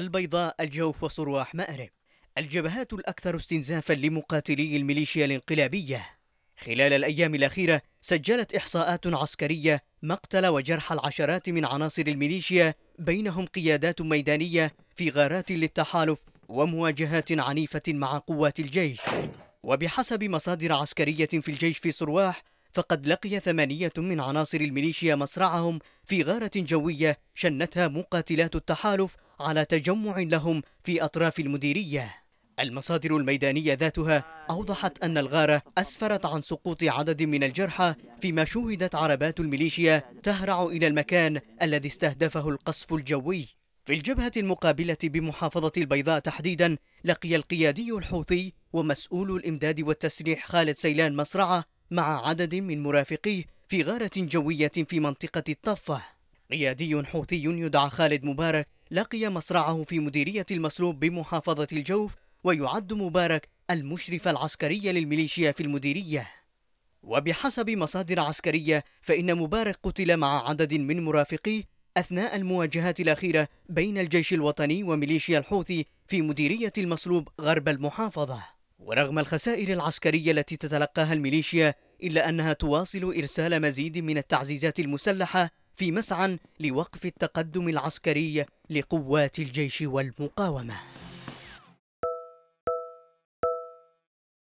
البيضاء الجوف وصرواح مأرب الجبهات الأكثر استنزافا لمقاتلي الميليشيا الانقلابية خلال الأيام الأخيرة سجلت إحصاءات عسكرية مقتل وجرح العشرات من عناصر الميليشيا بينهم قيادات ميدانية في غارات للتحالف ومواجهات عنيفة مع قوات الجيش وبحسب مصادر عسكرية في الجيش في صرواح فقد لقي ثمانية من عناصر الميليشيا مصرعهم في غارة جوية شنتها مقاتلات التحالف على تجمع لهم في أطراف المديرية المصادر الميدانية ذاتها أوضحت أن الغارة أسفرت عن سقوط عدد من الجرحى فيما شوهدت عربات الميليشيا تهرع إلى المكان الذي استهدفه القصف الجوي في الجبهة المقابلة بمحافظة البيضاء تحديدا لقي القيادي الحوثي ومسؤول الإمداد والتسليح خالد سيلان مصرعة مع عدد من مرافقيه في غارة جوية في منطقة الطفة قيادي حوثي يدعى خالد مبارك لقي مصرعه في مديرية المسلوب بمحافظة الجوف ويعد مبارك المشرف العسكري للميليشيا في المديرية وبحسب مصادر عسكرية فإن مبارك قتل مع عدد من مرافقيه أثناء المواجهات الأخيرة بين الجيش الوطني وميليشيا الحوثي في مديرية المسلوب غرب المحافظة ورغم الخسائر العسكرية التي تتلقاها الميليشيا إلا أنها تواصل إرسال مزيد من التعزيزات المسلحة في مسعى لوقف التقدم العسكري لقوات الجيش والمقاومة